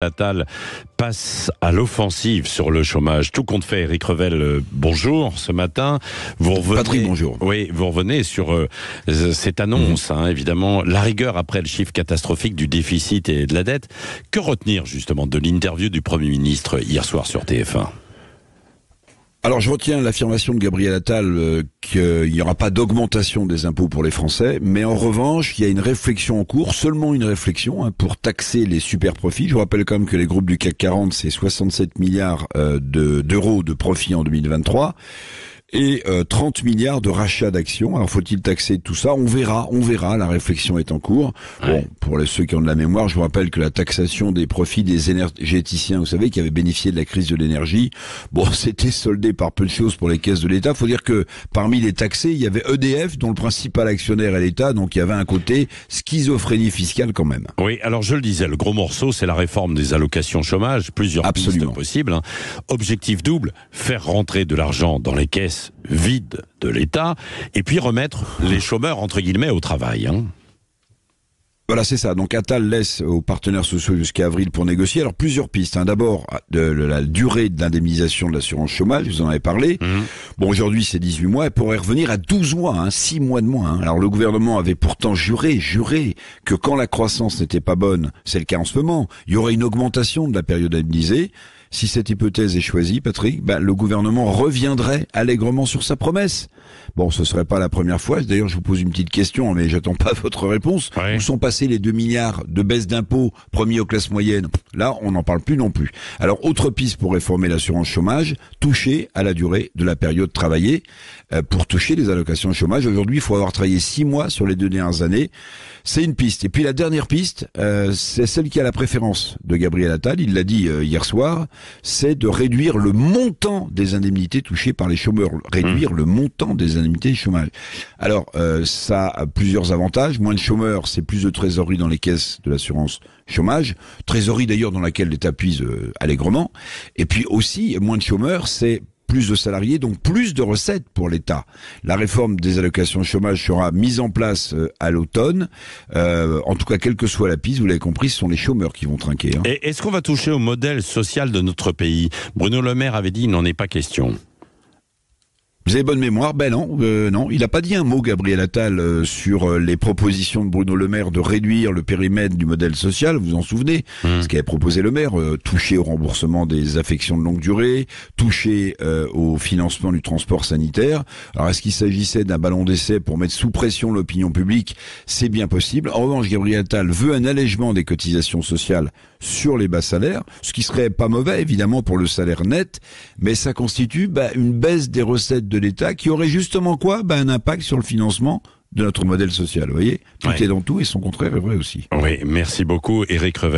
Natal passe à l'offensive sur le chômage. Tout compte fait, Eric Revel, euh, bonjour ce matin. Vous revenez, Patrick, bonjour. Oui, vous revenez sur euh, cette annonce, mhm. hein, évidemment, la rigueur après le chiffre catastrophique du déficit et de la dette. Que retenir justement de l'interview du Premier ministre hier soir sur TF1 alors je retiens l'affirmation de Gabriel Attal euh, qu'il n'y aura pas d'augmentation des impôts pour les Français, mais en revanche, il y a une réflexion en cours, seulement une réflexion, hein, pour taxer les super profits. Je vous rappelle quand même que les groupes du CAC 40, c'est 67 milliards euh, d'euros de, de profits en 2023 et 30 euh, milliards de rachats d'actions. Alors faut-il taxer tout ça On verra, on verra, la réflexion est en cours. Bon, pour les, ceux qui ont de la mémoire, je vous rappelle que la taxation des profits des énergéticiens, vous savez, qui avaient bénéficié de la crise de l'énergie, bon, c'était soldé par peu de choses pour les caisses de l'État. faut dire que parmi les taxés, il y avait EDF, dont le principal actionnaire est l'État, donc il y avait un côté schizophrénie fiscale quand même. Oui, alors je le disais, le gros morceau, c'est la réforme des allocations chômage, plusieurs Absolument. pistes possibles. Hein. Objectif double, faire rentrer de l'argent dans les caisses vide de l'État, et puis remettre les chômeurs, entre guillemets, au travail. Hein. Voilà, c'est ça. Donc Attal laisse aux partenaires sociaux jusqu'à avril pour négocier. Alors plusieurs pistes. Hein. D'abord, de, la durée de l'indemnisation de l'assurance chômage, vous en avez parlé. Mhm. Bon, aujourd'hui c'est 18 mois, elle pourrait revenir à 12 mois, 6 hein. mois de moins. Alors le gouvernement avait pourtant juré, juré, que quand la croissance n'était pas bonne, c'est le cas en ce moment, il y aurait une augmentation de la période indemnisée. Si cette hypothèse est choisie, Patrick, ben, le gouvernement reviendrait allègrement sur sa promesse. Bon, ce serait pas la première fois. D'ailleurs, je vous pose une petite question, hein, mais j'attends pas votre réponse. Où sont passés les 2 milliards de baisse d'impôts promis aux classes moyennes Là, on n'en parle plus non plus. Alors, autre piste pour réformer l'assurance chômage, toucher à la durée de la période travaillée. Euh, pour toucher les allocations de chômage, aujourd'hui, il faut avoir travaillé 6 mois sur les deux dernières années. C'est une piste. Et puis la dernière piste, euh, c'est celle qui a la préférence de Gabriel Attal. Il l'a dit euh, hier soir c'est de réduire le montant des indemnités touchées par les chômeurs, réduire mmh. le montant des indemnités de chômage. Alors, euh, ça a plusieurs avantages. Moins de chômeurs, c'est plus de trésorerie dans les caisses de l'assurance chômage, trésorerie d'ailleurs dans laquelle l'État puise euh, allègrement. Et puis aussi, moins de chômeurs, c'est plus de salariés, donc plus de recettes pour l'État. La réforme des allocations chômage sera mise en place euh, à l'automne. Euh, en tout cas, quelle que soit la piste, vous l'avez compris, ce sont les chômeurs qui vont trinquer. Hein. est-ce qu'on va toucher au modèle social de notre pays Bruno Le Maire avait dit il n'en est pas question. Vous avez bonne mémoire, ben non, euh, non, il n'a pas dit un mot Gabriel Attal euh, sur euh, les propositions de Bruno Le Maire de réduire le périmètre du modèle social. Vous vous en souvenez mmh. Ce qu'avait proposé Le Maire, toucher au remboursement des affections de longue durée, toucher au financement du transport sanitaire. Alors est-ce qu'il s'agissait d'un ballon d'essai pour mettre sous pression l'opinion publique C'est bien possible. En revanche, Gabriel Attal veut un allègement des cotisations sociales sur les bas salaires, ce qui serait pas mauvais évidemment pour le salaire net, mais ça constitue bah, une baisse des recettes de l'État qui aurait justement quoi ben, Un impact sur le financement de notre modèle social, vous voyez Tout est dans tout et son contraire est vrai aussi. Oui, merci beaucoup Eric Revel.